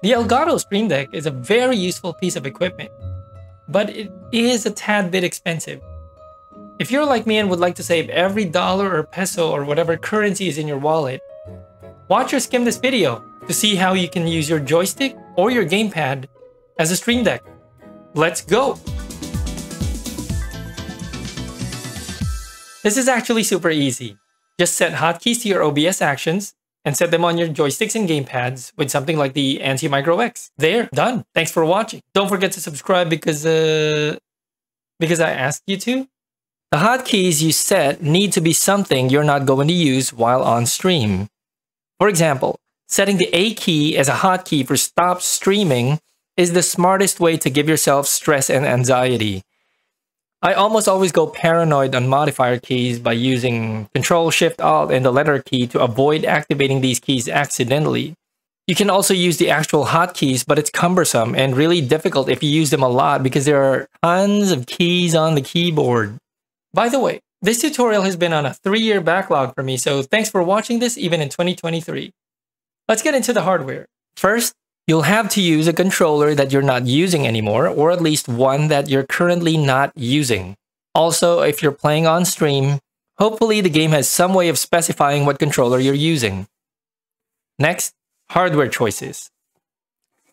The Elgato Stream Deck is a very useful piece of equipment, but it is a tad bit expensive. If you're like me and would like to save every dollar or peso or whatever currency is in your wallet, watch or skim this video to see how you can use your joystick or your gamepad as a Stream Deck. Let's go! This is actually super easy. Just set hotkeys to your OBS actions and set them on your joysticks and gamepads with something like the Anti Micro X. There, done. Thanks for watching. Don't forget to subscribe because uh, because I asked you to. The hotkeys you set need to be something you're not going to use while on stream. For example, setting the A key as a hotkey for stop streaming is the smartest way to give yourself stress and anxiety. I almost always go paranoid on modifier keys by using Control Shift Alt and the letter key to avoid activating these keys accidentally. You can also use the actual hotkeys, but it's cumbersome and really difficult if you use them a lot because there are tons of keys on the keyboard. By the way, this tutorial has been on a three-year backlog for me, so thanks for watching this even in 2023. Let's get into the hardware. First, You'll have to use a controller that you're not using anymore, or at least one that you're currently not using. Also, if you're playing on stream, hopefully the game has some way of specifying what controller you're using. Next, hardware choices.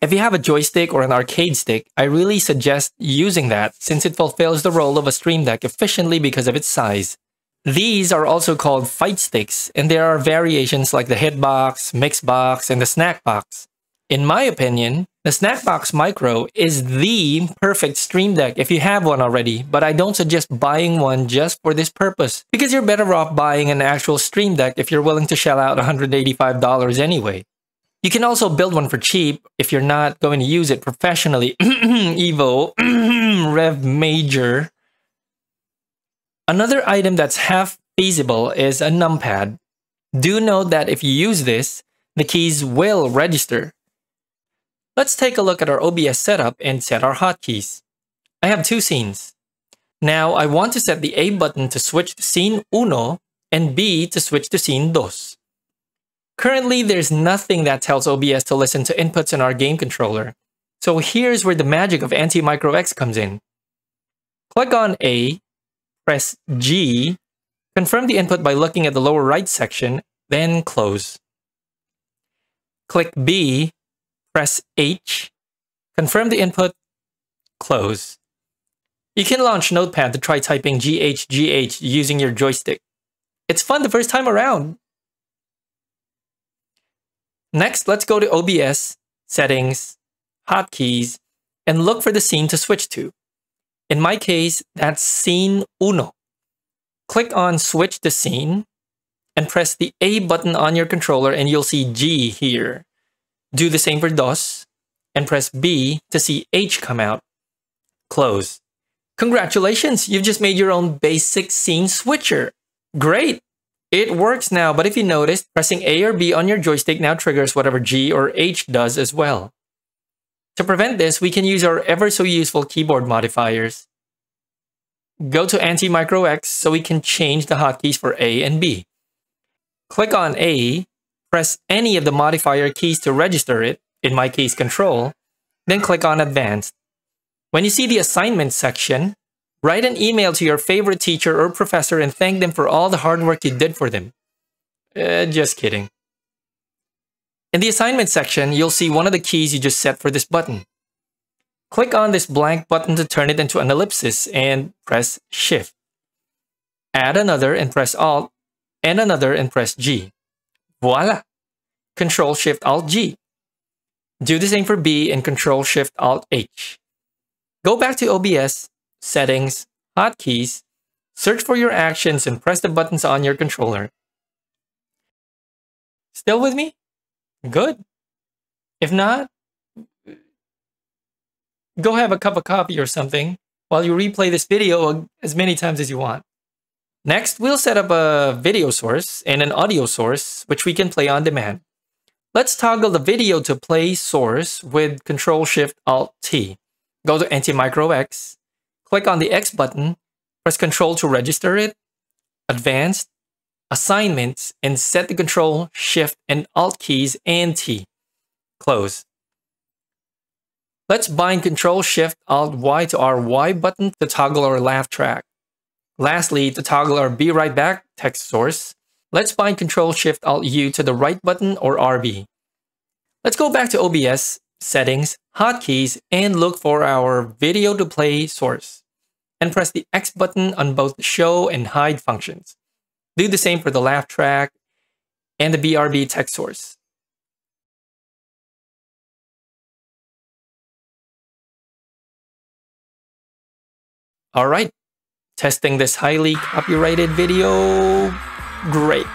If you have a joystick or an arcade stick, I really suggest using that since it fulfills the role of a Stream Deck efficiently because of its size. These are also called fight sticks, and there are variations like the hitbox, mixbox, and the snackbox in my opinion, the Snackbox Micro is the perfect Stream Deck if you have one already, but I don't suggest buying one just for this purpose, because you're better off buying an actual Stream Deck if you're willing to shell out $185 anyway. You can also build one for cheap if you're not going to use it professionally. Evo, Rev Major. Another item that's half feasible is a numpad. Do note that if you use this, the keys will register, Let's take a look at our OBS setup and set our hotkeys. I have two scenes. Now I want to set the A button to switch to scene uno and B to switch to scene dos. Currently, there's nothing that tells OBS to listen to inputs in our game controller. So here's where the magic of anti X comes in. Click on A, press G, confirm the input by looking at the lower right section, then close. Click B, press H, confirm the input, close. You can launch Notepad to try typing GHGH using your joystick. It's fun the first time around. Next, let's go to OBS, Settings, Hotkeys, and look for the scene to switch to. In my case, that's Scene Uno. Click on Switch to Scene and press the A button on your controller and you'll see G here. Do the same for DOS and press B to see H come out. Close. Congratulations, you've just made your own basic scene switcher. Great! It works now, but if you noticed, pressing A or B on your joystick now triggers whatever G or H does as well. To prevent this, we can use our ever so useful keyboard modifiers. Go to Anti-Micro X so we can change the hotkeys for A and B. Click on A press any of the modifier keys to register it, in my case control, then click on advanced. When you see the assignment section, write an email to your favorite teacher or professor and thank them for all the hard work you did for them. Uh, just kidding. In the assignment section, you'll see one of the keys you just set for this button. Click on this blank button to turn it into an ellipsis and press Shift. Add another and press Alt, and another and press G. Voila! Control Shift Alt G. Do the same for B and Control Shift Alt H. Go back to OBS, Settings, Hotkeys, search for your actions and press the buttons on your controller. Still with me? Good. If not, go have a cup of coffee or something while you replay this video as many times as you want. Next, we'll set up a video source and an audio source, which we can play on demand. Let's toggle the video to play source with Control Shift Alt T. Go to Antimicro X, click on the X button, press Control to register it, Advanced, Assignments, and set the Control Shift and Alt keys and T. Close. Let's bind Control Shift Alt Y to our Y button to toggle our laugh track. Lastly, to toggle our Be Right Back text source, Let's bind Control Shift Alt U to the right button or RB. Let's go back to OBS, Settings, Hotkeys, and look for our Video to Play source. And press the X button on both the Show and Hide functions. Do the same for the laugh track and the BRB text source. All right, testing this highly copyrighted video Great.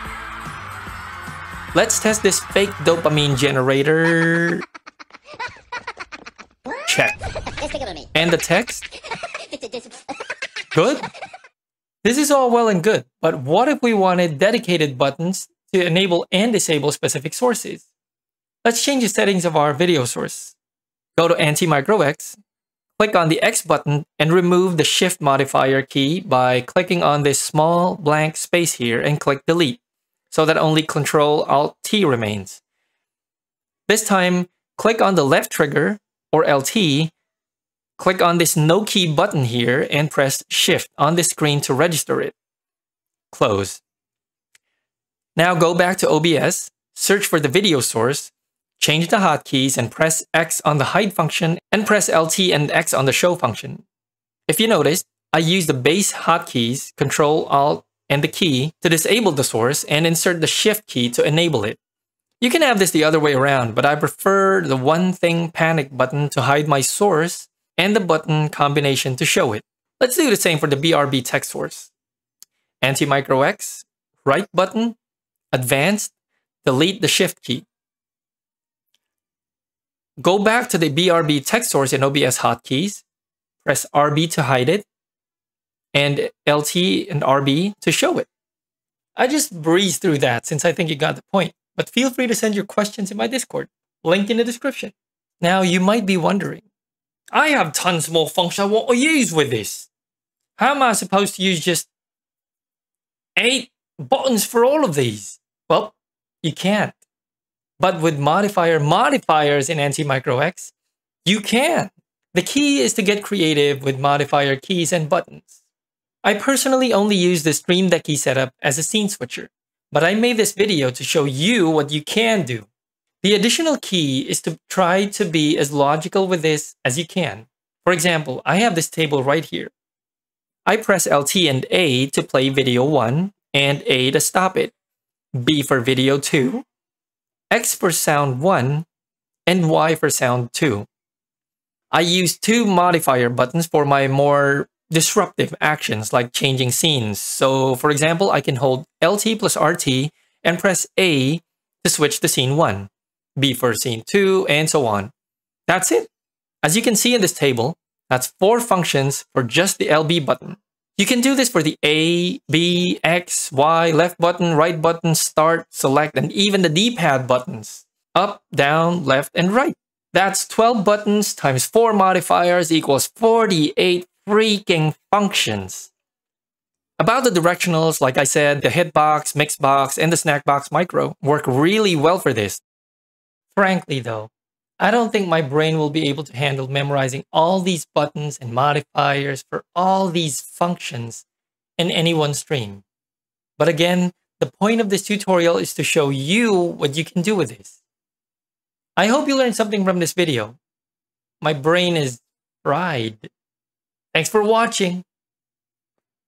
Let's test this fake dopamine generator. Check. And the text? Good. This is all well and good, but what if we wanted dedicated buttons to enable and disable specific sources? Let's change the settings of our video source. Go to anti X, Click on the X button and remove the shift modifier key by clicking on this small blank space here and click delete so that only Control Alt T remains. This time, click on the left trigger or LT, click on this no key button here and press shift on the screen to register it. Close. Now go back to OBS, search for the video source, Change the hotkeys and press X on the hide function and press LT and X on the show function. If you notice, I use the base hotkeys, Control, Alt, and the key to disable the source and insert the Shift key to enable it. You can have this the other way around, but I prefer the one thing panic button to hide my source and the button combination to show it. Let's do the same for the BRB text source. Anti-micro X, right button, advanced, delete the shift key. Go back to the BRB text source in OBS hotkeys, press RB to hide it, and LT and RB to show it. I just breezed through that since I think you got the point, but feel free to send your questions in my Discord, link in the description. Now you might be wondering, I have tons more functions I want to use with this. How am I supposed to use just eight buttons for all of these? Well, you can't. But with modifier modifiers in AntiMicroX, you can. The key is to get creative with modifier keys and buttons. I personally only use the Stream Deck key setup as a scene switcher, but I made this video to show you what you can do. The additional key is to try to be as logical with this as you can. For example, I have this table right here. I press LT and A to play video 1 and A to stop it, B for video 2, X for sound 1 and Y for sound 2. I use two modifier buttons for my more disruptive actions like changing scenes. So for example, I can hold LT plus RT and press A to switch to scene 1, B for scene 2, and so on. That's it. As you can see in this table, that's four functions for just the LB button. You can do this for the A, B, X, Y, left button, right button, start, select, and even the D-pad buttons. Up, down, left, and right. That's 12 buttons times 4 modifiers equals 48 freaking functions. About the directionals, like I said, the hitbox, mixbox, and the snackbox micro work really well for this. Frankly though, I don't think my brain will be able to handle memorizing all these buttons and modifiers for all these functions in any one stream. But again, the point of this tutorial is to show you what you can do with this. I hope you learned something from this video. My brain is fried. Thanks for watching.